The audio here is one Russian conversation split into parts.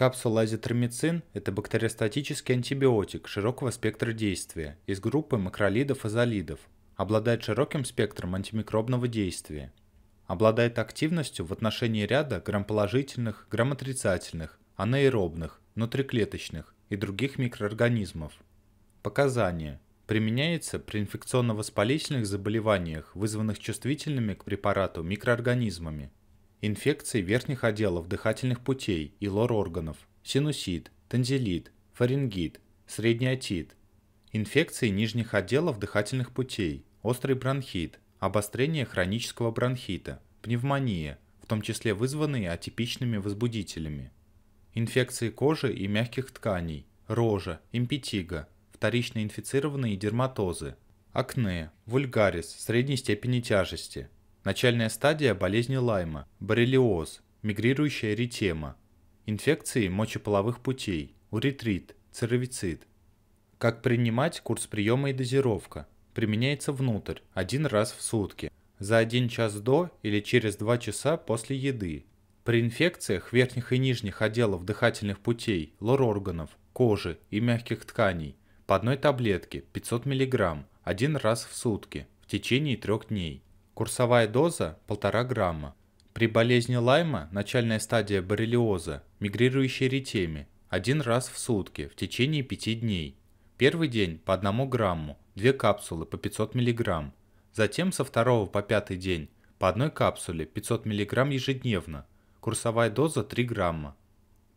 Капсула азитромицин – это бактериостатический антибиотик широкого спектра действия из группы макролидов и золидов, обладает широким спектром антимикробного действия, обладает активностью в отношении ряда грамположительных, грамотрицательных, анаэробных, внутриклеточных и других микроорганизмов. Показания. Применяется при инфекционно-воспалительных заболеваниях, вызванных чувствительными к препарату микроорганизмами – инфекции верхних отделов дыхательных путей и лор-органов, синусит, танзелит, фарингит, среднеотит, инфекции нижних отделов дыхательных путей, острый бронхит, обострение хронического бронхита, пневмония, в том числе вызванные атипичными возбудителями, инфекции кожи и мягких тканей, рожа, импетига, вторично инфицированные дерматозы, акне, вульгарис средней степени тяжести – Начальная стадия болезни Лайма, боррелиоз, мигрирующая эритема, инфекции мочеполовых путей, уретрит, цервицит. Как принимать курс приема и дозировка? Применяется внутрь, один раз в сутки, за один час до или через два часа после еды. При инфекциях верхних и нижних отделов дыхательных путей, лор-органов, кожи и мягких тканей по одной таблетке 500 мг один раз в сутки в течение трех дней. Курсовая доза – 1,5 грамма. При болезни Лайма начальная стадия боррелиоза, мигрирующей ретеми, один раз в сутки в течение 5 дней. Первый день по 1 грамму, 2 капсулы по 500 мг. Затем со второго по пятый день по одной капсуле 500 мг ежедневно. Курсовая доза 3 грамма.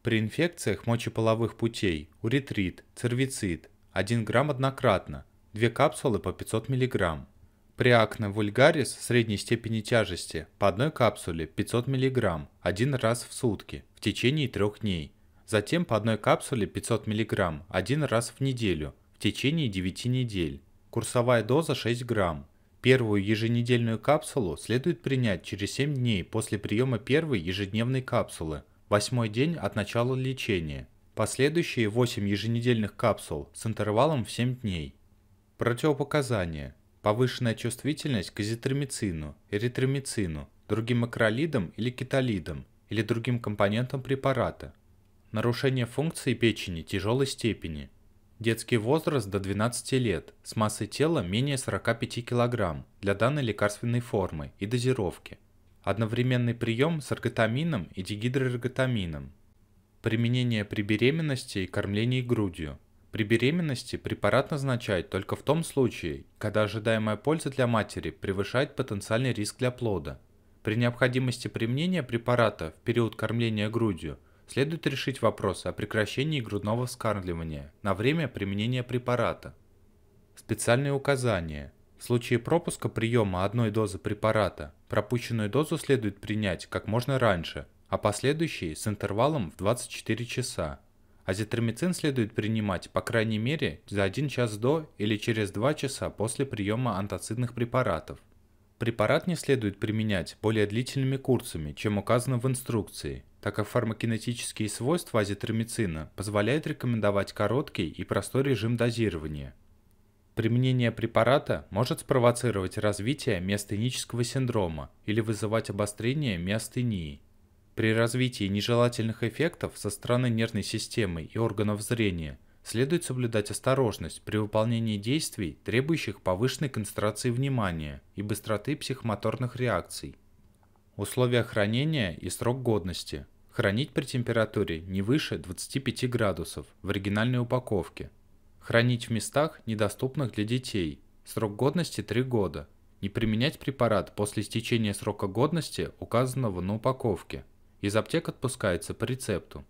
При инфекциях мочеполовых путей, уретрит, цервицит 1 грамм однократно, 2 капсулы по 500 миллиграмм. Приакна вульгарис средней степени тяжести по одной капсуле 500 мг один раз в сутки в течение трех дней. Затем по одной капсуле 500 мг один раз в неделю в течение 9 недель. Курсовая доза 6 грамм. Первую еженедельную капсулу следует принять через 7 дней после приема первой ежедневной капсулы, восьмой день от начала лечения. Последующие 8 еженедельных капсул с интервалом в 7 дней. Противопоказания – повышенная чувствительность к азитромицину, эритромицину, другим акролидам или кетолидам или другим компонентам препарата, нарушение функции печени тяжелой степени, детский возраст до 12 лет с массой тела менее 45 кг для данной лекарственной формы и дозировки, одновременный прием с эрготамином и дигидрорготамином, применение при беременности и кормлении грудью, при беременности препарат назначать только в том случае, когда ожидаемая польза для матери превышает потенциальный риск для плода. При необходимости применения препарата в период кормления грудью следует решить вопрос о прекращении грудного вскармливания на время применения препарата. Специальные указания – в случае пропуска приема одной дозы препарата, пропущенную дозу следует принять как можно раньше, а последующие с интервалом в 24 часа. Азитромицин следует принимать, по крайней мере, за 1 час до или через 2 часа после приема антоцидных препаратов. Препарат не следует применять более длительными курсами, чем указано в инструкции, так как фармакинетические свойства азитромицина позволяют рекомендовать короткий и простой режим дозирования. Применение препарата может спровоцировать развитие миостенического синдрома или вызывать обострение миостении. При развитии нежелательных эффектов со стороны нервной системы и органов зрения следует соблюдать осторожность при выполнении действий, требующих повышенной концентрации внимания и быстроты психомоторных реакций. Условия хранения и срок годности. Хранить при температуре не выше 25 градусов в оригинальной упаковке. Хранить в местах, недоступных для детей. Срок годности 3 года. Не применять препарат после истечения срока годности, указанного на упаковке. Из аптек отпускается по рецепту.